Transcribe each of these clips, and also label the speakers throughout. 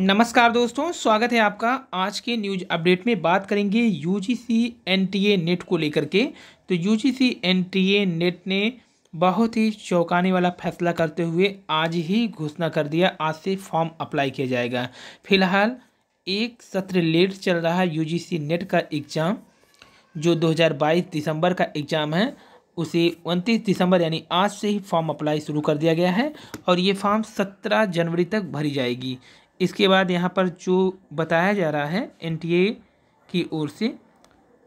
Speaker 1: नमस्कार दोस्तों स्वागत है आपका आज के न्यूज अपडेट में बात करेंगे U G C N T A NET को लेकर के तो U G C N T A NET ने बहुत ही चौंकाने वाला फैसला करते हुए आज ही घोषणा कर दिया आज से फॉर्म अप्लाई किया जाएगा फिलहाल एक सत्र लेट चल रहा है यू जी सी नेट का एग्ज़ाम जो 2022 दिसंबर का एग्ज़ाम है उसे 29 दिसंबर यानी आज से ही फॉर्म अप्लाई शुरू कर दिया गया है और ये फॉर्म 17 जनवरी तक भरी जाएगी इसके बाद यहाँ पर जो बताया जा रहा है एनटीए की ओर से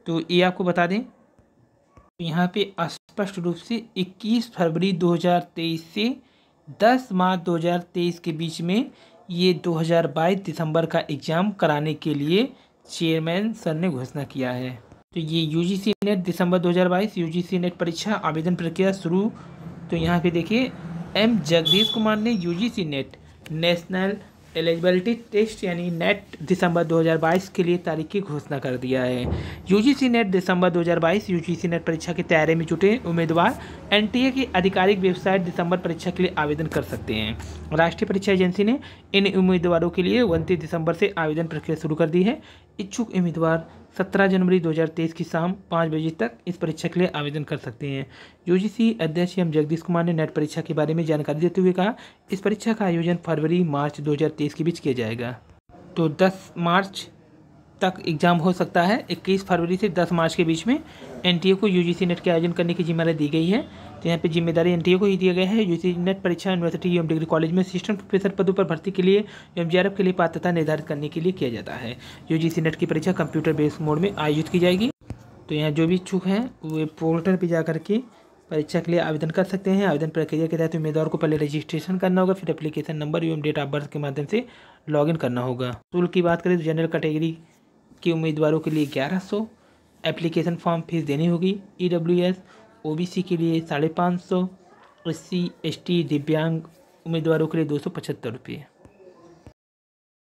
Speaker 1: तो ये आपको बता दें तो यहाँ पे स्पष्ट रूप से 21 फरवरी 2023 से 10 मार्च 2023 के बीच में ये 2022 दिसंबर का एग्ज़ाम कराने के लिए चेयरमैन सर ने घोषणा किया है तो ये UGC NET December 2022 U G NET परीक्षा आवेदन प्रक्रिया शुरू तो यहाँ पे देखिए एम जगदीश कुमार ने U G NET national eligibility test यानी नेट दिसंबर 2022 के लिए तारीख की घोषणा कर दिया है UGC NET December 2022 UGC NET परीक्षा की तैयारी में जुटे उम्मीदवार एनटीए की आधिकारिक वेबसाइट दिसंबर परीक्षा के लिए आवेदन कर सकते हैं राष्ट्रीय परीक्षा एजेंसी ने इन उम्मीदवारों के लिए उनतीस दिसंबर से आवेदन प्रक्रिया शुरू कर दी है इच्छुक उम्मीदवार 17 जनवरी 2023 की शाम पाँच बजे तक इस परीक्षा के लिए आवेदन कर सकते हैं यूजीसी अध्यक्ष एम जगदीश कुमार ने नेट परीक्षा के बारे में जानकारी देते हुए कहा इस परीक्षा का आयोजन फरवरी मार्च 2023 के बीच किया जाएगा तो 10 मार्च तक एग्ज़ाम हो सकता है 21 फरवरी से 10 मार्च के बीच में एन को यू नेट के आयोजन करने की जिम्मेदारी दी गई है तो यहाँ पे जिम्मेदारी एन को ही दिया गया है यूसी नेट परीक्षा यूनिवर्सिटी एवं डिग्री कॉलेज में असिस्टेंट प्रोफेसर पदों पर भर्ती के लिए एवं जे के लिए पात्रता निर्धारित करने के लिए किया जाता है यू नेट की परीक्षा कंप्यूटर बेस्ड मोड में आयोजित की जाएगी तो यहाँ जो भी इच्छुक हैं वे पोर्टल पर जा करके परीक्षा के लिए आवेदन कर सकते हैं आवेदन प्रक्रिया के तहत उम्मीदवार को पहले रजिस्ट्रेशन करना होगा फिर एप्लीकेशन नंबर एवं डेट ऑफ बर्थ के माध्यम से लॉगिन करना होगा शुल्क की बात करें तो जनरल कैटेगरी के उम्मीदवारों के लिए ग्यारह सौ एप्लीकेशन फॉर्म फीस देनी होगी ई डब्ल्यू एस ओबीसी के लिए साढ़े पाँच सौ एस सी दिव्यांग उम्मीदवारों के लिए दो सौ पचहत्तर रुपये